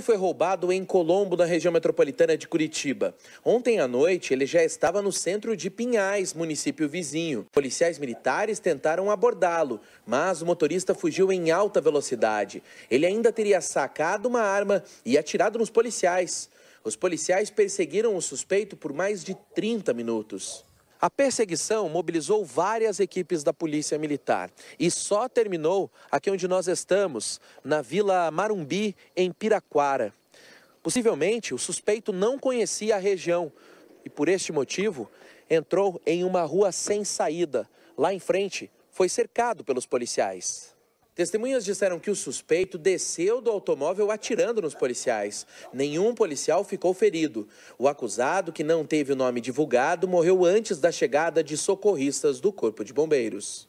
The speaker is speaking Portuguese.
foi roubado em Colombo, na região metropolitana de Curitiba. Ontem à noite, ele já estava no centro de Pinhais, município vizinho. Policiais militares tentaram abordá-lo, mas o motorista fugiu em alta velocidade. Ele ainda teria sacado uma arma e atirado nos policiais. Os policiais perseguiram o suspeito por mais de 30 minutos. A perseguição mobilizou várias equipes da Polícia Militar e só terminou aqui onde nós estamos, na Vila Marumbi, em Piraquara. Possivelmente, o suspeito não conhecia a região e, por este motivo, entrou em uma rua sem saída. Lá em frente, foi cercado pelos policiais. Testemunhas disseram que o suspeito desceu do automóvel atirando nos policiais. Nenhum policial ficou ferido. O acusado, que não teve o nome divulgado, morreu antes da chegada de socorristas do Corpo de Bombeiros.